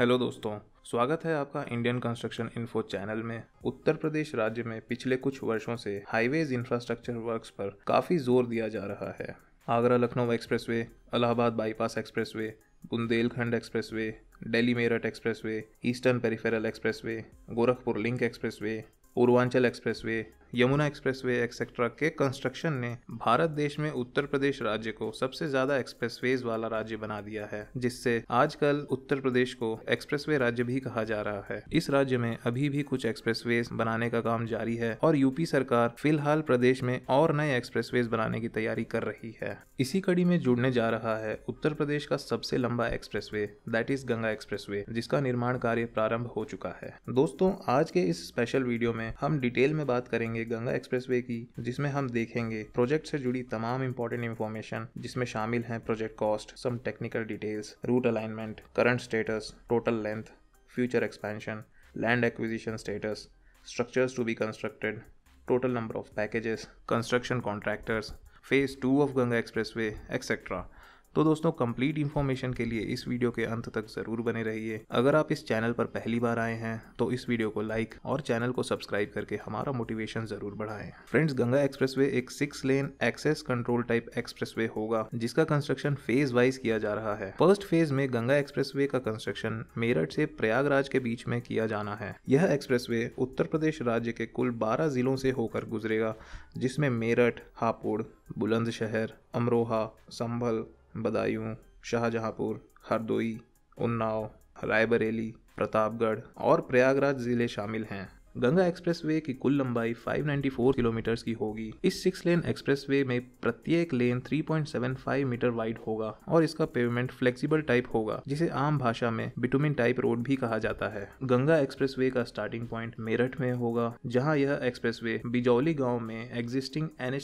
hello दोस्तों स्वागत है आपका इंडियन कंस्ट्रक्शन इन्फो चैनल में उत्तर प्रदेश राज्य में पिछले कुछ वर्षों से हाईवेज इंफ्रास्ट्रक्चर वर्क्स पर काफ़ी जोर दिया जा रहा है Agra Lucknow expressway, Allahabad bypass expressway, Bundelkhand expressway, Delhi Meerut expressway, eastern peripheral expressway, Gorakhpur link expressway, Purvanchal expressway Yamuna expressway etcetera के कंस्ट्रक्शन ने भारत देश में उत्तर प्रदेश राज्य को सबसे ज्यादा एक्सप्रेसवेज वाला राज्य बना दिया है जिससे आजकल उत्तर प्रदेश को एक्सप्रेसवे राज्य भी कहा जा रहा है इस राज्य में अभी भी कुछ एक्सप्रेसवेज बनाने का काम जारी है और यूपी सरकार फिलहाल प्रदेश में और नए एक्सप्रेसवेज बनाने की तैयारी कर रही है इसी कड़ी में जुड़ने जा रहा है उत्तर प्रदेश का सबसे लंबा expressway that is Ganga expressway जिसका निर्माण कार्य प्रारंभ हो चुका है दोस्तों आज के इस स्पेशल वीडियो में हम डिटेल में बात करेंगे होंगे गंगा एक्सप्रेस की जिसमें हम देखेंगे प्रोजेक्ट से जुड़ी तमाम इंपॉर्टेंट इन्फॉर्मेशन जिसमें शामिल हैं project cost some technical details route alignment current status total length future expansion land acquisition status structures to be constructed total number of packages construction contractors phase two of Ganga expressway etcetera तो दोस्तों complete information के लिए इस video के अंत तक जरूर बने रहिए अगर आप इस चैनल पर पहली बार आए हैं तो इस वीडियो को लाइक और चैनल को सब्सक्राइब करके हमारा मोटिवेशन जरूर बढ़ाएं फ्रेंड्स गंगा एक्सप्रेसवे एक six lane access control type expressway होगा जिसका कंस्ट्रक्शन फेज वाइज किया जा रहा है फर्स्ट फेज में गंगा एक्सप्रेस का कंस्ट्रक्शन मेरठ से प्रयागराज के बीच में किया जाना है यह एक्सप्रेस उत्तर प्रदेश राज्य के कुल बारह जिलों से होकर गुजरेगा जिसमें मेरठ हापुड़ बुलंदशहर अमरोहा संभल बदायूं शाहजहांपुर हरदोई उन्नाव रायबरेली प्रतापगढ़ और प्रयागराज ज़िले शामिल हैं गंगा एक्सप्रेसवे की कुल लंबाई 594 किलोमीटर की होगी इस सिक्स लेन एक्सप्रेसवे में प्रत्येक लेन 3.75 मीटर वाइड होगा और इसका पेवमेंट फ्लेक्सिबल टाइप होगा जिसे आम भाषा में बिटुमिन टाइप रोड भी कहा जाता है गंगा एक्सप्रेसवे का स्टार्टिंग पॉइंट मेरठ में होगा जहाँ यह एक्सप्रेसवे बिजौली गाँव में एग्जिस्टिंग एन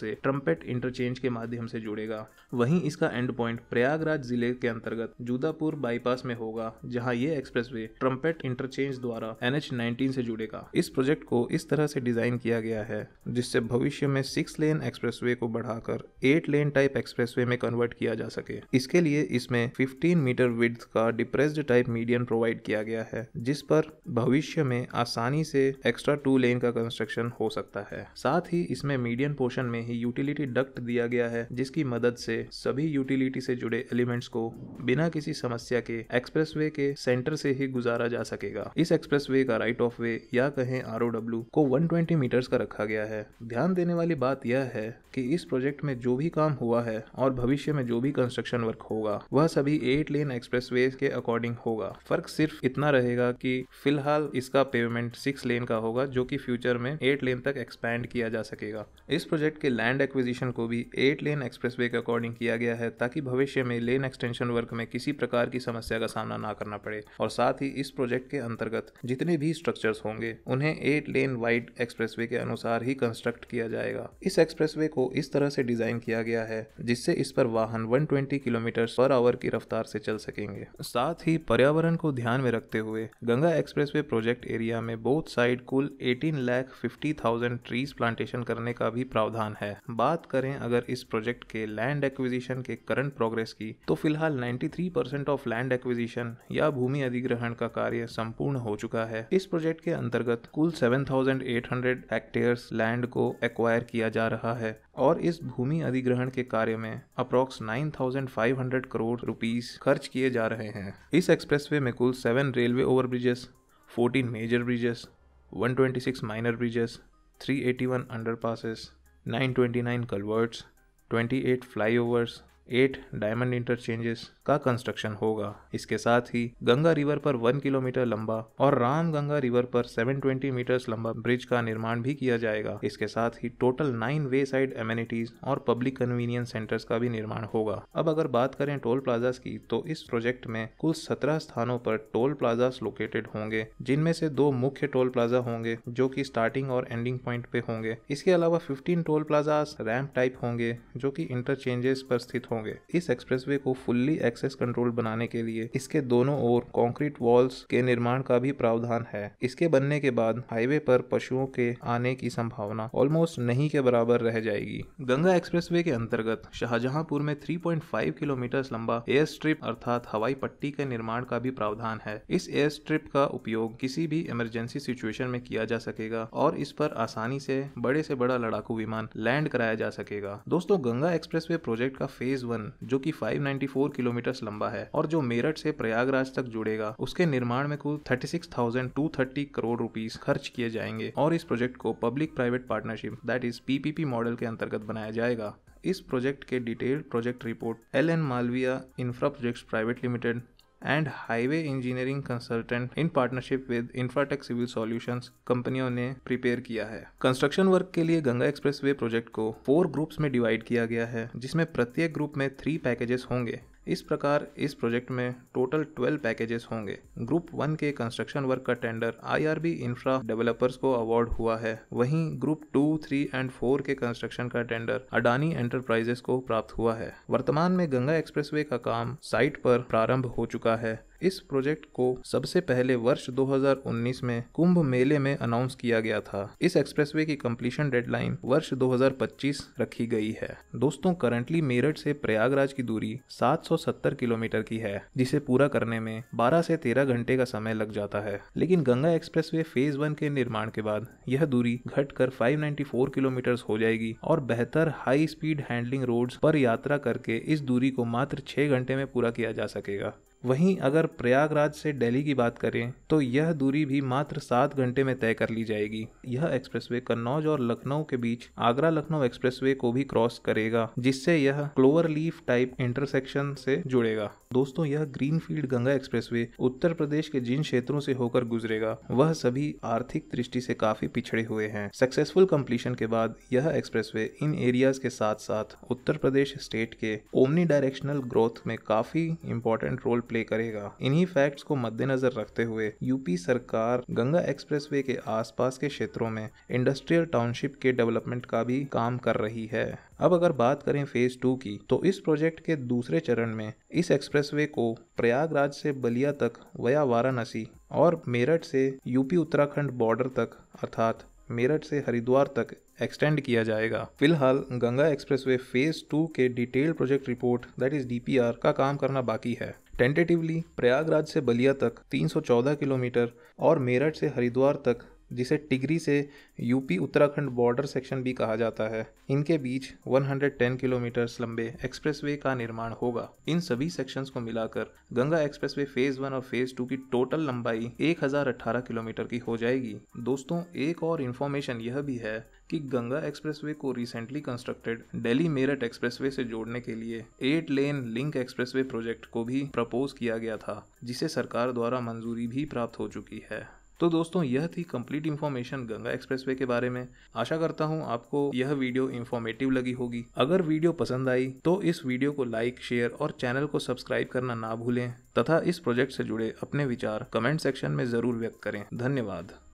से ट्रम्पेट इंटरचेंज के माध्यम से जुड़ेगा वहीं इसका एंड पॉइंट प्रयागराज जिले के अंतर्गत जूदापुर बाईपास में होगा जहाँ ये एक्सप्रेसवे ट्रम्पेट इंटरचेंज द्वारा एन एच से जुड़ेगा इस प्रोजेक्ट को इस तरह से डिजाइन किया गया है जिससे भविष्य में सिक्स लेन एक्सप्रेस को बढ़ाकर एट लेन टाइप एक्सप्रेस में कन्वर्ट किया जा सके इसके लिए इसमें फिफ्टीन मीटर विड्थ का डिप्रेस्ड टाइप मीडियम प्रोवाइड किया गया है जिस पर भविष्य में आसानी से एक्स्ट्रा टू लेन का कंस्ट्रक्शन हो सकता है साथ ही इसमें मीडियम पोर्शन में ही यूटिलिटी डक्ट दिया गया है जिसकी मदद से सभी यूटिलिटी से जुड़े एलिमेंट्स को बिना किसी समस्या के एक्सप्रेसवे के सेंटर से ही गुजारा जा सकेगा इस एक्सप्रेसवे का राइट ऑफ वे या कहें आर को ट्वेंटी मीटर्स का रखा गया है ध्यान देने वाली बात यह है कि इस प्रोजेक्ट में जो भी काम हुआ है और भविष्य में जो भी कंस्ट्रक्शन वर्क होगा वह सभी एट लेन एक्सप्रेस के अकॉर्डिंग होगा फर्क सिर्फ इतना रहेगा कि फिलहाल इसका पेमेंट सिक्स लेन का होगा जो कि फ्यूचर में एट लेन तक एक्सपैंड किया जा सकेगा इस प्रोजेक्ट के लैंड एक्विजिशन को भी एट लेन एक्सप्रेस के अकॉर्डिंग किया गया है ताकि भविष्य में लेन एक्सटेंशन वर्क में किसी प्रकार की समस्या का सामना ना करना पड़े और साथ ही इस प्रोजेक्ट के अंतर्गत जितने भी स्ट्रक्चर किलोमीटर्स होंगे उन्हें एट लेन वाइड एक्सप्रेस के अनुसार ही कंस्ट्रक्ट किया जाएगा इस एक्सप्रेस को इस तरह से डिजाइन किया गया है जिससे इस पर वाहन वन किलोमीटर पर आवर की रफ्तार से चल सकेंगे साथ ही पर्यावरण को ध्यान में रखते हुए गंगा एक्सप्रेस प्रोजेक्ट एरिया में बोथ साइड कुल eighteen lakh fifty thousand trees plantation करने का भी प्रावधान है बात करें अगर इस प्रोजेक्ट के लैंड एक्विजिशन के करंट प्रोग्रेस की तो फिलहाल 93 परसेंट ऑफ लैंड एक्विजिशन या भूमि अधिग्रहण का कार्य संपूर्ण हो चुका है इस प्रोजेक्ट के अंतर्गत कुल 7,800 हेक्टेयर्स लैंड को एक्वायर किया जा रहा है और इस भूमि अधिग्रहण के कार्य में अप्रोक्स 9,500 करोड़ रुपीस खर्च किए जा रहे हैं इस एक्सप्रेसवे में कुल seven railway over bridges fourteen major bridges 126 minor bridges 381 underpasses 929 culverts 28 flyovers eight diamond interchanges का कंस्ट्रक्शन होगा इसके साथ ही गंगा रिवर पर वन किलोमीटर लंबा और राम गंगा रिवर पर सेवन ट्वेंटी मीटर लंबा ब्रिज का निर्माण भी किया जाएगा इसके साथ ही total nine way side amenities और पब्लिक कन्वीनियंस सेंटर्स का भी निर्माण होगा अब अगर बात करें टोल प्लाजा की तो इस प्रोजेक्ट में कुल सत्रह स्थानों पर टोल प्लाजा लोकेटेड होंगे जिनमें से दो मुख्य टोल प्लाजा होंगे जो की स्टार्टिंग और एंडिंग पॉइंट पे होंगे इसके अलावा fifteen toll plaza ramp type होंगे जो की इंटरचेंजेस पर स्थित होंगे इस एक्सप्रेस को फुल्ली एक्सेस कंट्रोल बनाने के लिए इसके दोनों ओर कॉन्क्रीट वॉल्स के निर्माण का भी प्रावधान है इसके बनने के बाद हाईवे पर पशुओं के आने की संभावना ऑलमोस्ट नहीं के बराबर रह जाएगी गंगा एक्सप्रेस के अंतर्गत शाहजहांपुर में 3.5 किलोमीटर लंबा एयर स्ट्रिप अर्थात हवाई पट्टी के निर्माण का भी प्रावधान है इस एयर स्ट्रिप का उपयोग किसी भी इमरजेंसी सिचुएशन में किया जा सकेगा और इस पर आसानी से बड़े से बड़ा लड़ाकू विमान लैंड कराया जा सकेगा दोस्तों गंगा एक्सप्रेस प्रोजेक्ट का फेज वन जो कि 594 किलोमीटर लंबा है और जो मेरठ से प्रयागराज तक जुड़ेगा उसके निर्माण में कुल 36,230 करोड़ रुपीस खर्च किए जाएंगे और इस प्रोजेक्ट को public private partnership that is PPP model के अंतर्गत बनाया जाएगा इस प्रोजेक्ट के detailed project report L N Malviya infra projects private limited and highway engineering consultant in partnership with infratech civil solution कंपनियों ने प्रिपेयर किया है कंस्ट्रक्शन वर्क के लिए गंगा एक्सप्रेस प्रोजेक्ट को फोर ग्रुप्स में डिवाइड किया गया है जिसमें प्रत्येक ग्रुप में थ्री पैकेजेस होंगे इस प्रकार इस प्रोजेक्ट में टोटल 12 पैकेजेस होंगे ग्रुप वन के कंस्ट्रक्शन वर्क का टेंडर आईआरबी इंफ्रा डेवलपर्स को अवार्ड हुआ है वहीं group two three and four के कंस्ट्रक्शन का टेंडर अडानी एंटरप्राइजेस को प्राप्त हुआ है वर्तमान में गंगा एक्सप्रेसवे का काम साइट पर प्रारंभ हो चुका है इस प्रोजेक्ट को सबसे पहले वर्ष 2019 में कुंभ मेले में अनाउंस किया गया था इस एक्सप्रेसवे की कंप्लीशन डेडलाइन वर्ष 2025 रखी गई है दोस्तों करंटली मेरठ से प्रयागराज की दूरी 770 किलोमीटर की है जिसे पूरा करने में 12 से 13 घंटे का समय लग जाता है लेकिन गंगा एक्सप्रेस फेज वन के निर्माण के बाद यह दूरी घटकर 594 किलोमीटर हो जाएगी और बेहतर हाई स्पीड हैंडलिंग रोड पर यात्रा करके इस दूरी को मात्र छह घंटे में पूरा किया जा सकेगा वहीं अगर प्रयागराज से दिल्ली की बात करें तो यह दूरी भी मात्र सात घंटे में तय कर ली जाएगी यह एक्सप्रेसवे कन्नौज और लखनऊ के बीच आगरा लखनऊ एक्सप्रेसवे को भी क्रॉस करेगा जिससे यह क्लोवर लीफ टाइप इंटरसेक्शन से जुड़ेगा दोस्तों यह ग्रीनफील्ड गंगा एक्सप्रेसवे उत्तर प्रदेश के जिन क्षेत्रों से होकर गुजरेगा वह सभी आर्थिक दृष्टि से काफी पिछड़े हुए हैं सक्सेसफुल कम्प्लीशन के बाद यह एक्सप्रेसवे इन एरियाज के साथ साथ उत्तर प्रदेश स्टेट के ओमनी डायरेक्शनल ग्रोथ में काफी इंपॉर्टेंट रोल प्ले प्ले करेगा इन्हीं फैक्ट्स को मद्देनजर रखते हुए यूपी सरकार गंगा एक्सप्रेसवे के आसपास के क्षेत्रों में इंडस्ट्रियल टाउनशिप के डेवलपमेंट का भी काम कर रही है अब अगर बात करें फेज टू की तो इस प्रोजेक्ट के दूसरे चरण में इस एक्सप्रेसवे को प्रयागराज से बलिया तक वया वाराणसी और मेरठ से यूपी उत्तराखंड बॉर्डर तक अर्थात मेरठ से हरिद्वार तक एक्सटेंड किया जाएगा फिलहाल गंगा एक्सप्रेसवे फेज टू के detail project report that is DPR का काम करना बाकी है टेंटेटिवली प्रयागराज से बलिया तक 314 किलोमीटर और मेरठ से हरिद्वार तक जिसे टिगरी से यूपी उत्तराखंड बॉर्डर सेक्शन भी कहा जाता है इनके बीच 110 किलोमीटर लंबे एक्सप्रेसवे का निर्माण होगा इन सभी सेक्शंस को मिलाकर गंगा एक्सप्रेसवे फेज वन और फेज टू की टोटल लंबाई 1018 किलोमीटर की हो जाएगी दोस्तों एक और इन्फॉर्मेशन यह भी है कि गंगा एक्सप्रेसवे को recently constructed Delhi Meerut expressway से जोड़ने के लिए eight lane link expressway project को भी प्रपोज किया गया था जिसे सरकार द्वारा मंजूरी भी प्राप्त हो चुकी है तो दोस्तों यह थी कंप्लीट इन्फॉर्मेशन गंगा एक्सप्रेसवे के बारे में आशा करता हूँ आपको यह वीडियो इन्फॉर्मेटिव लगी होगी अगर वीडियो पसंद आई तो इस वीडियो को लाइक शेयर और चैनल को सब्सक्राइब करना ना भूलें तथा इस प्रोजेक्ट से जुड़े अपने विचार कमेंट सेक्शन में जरूर व्यक्त करें धन्यवाद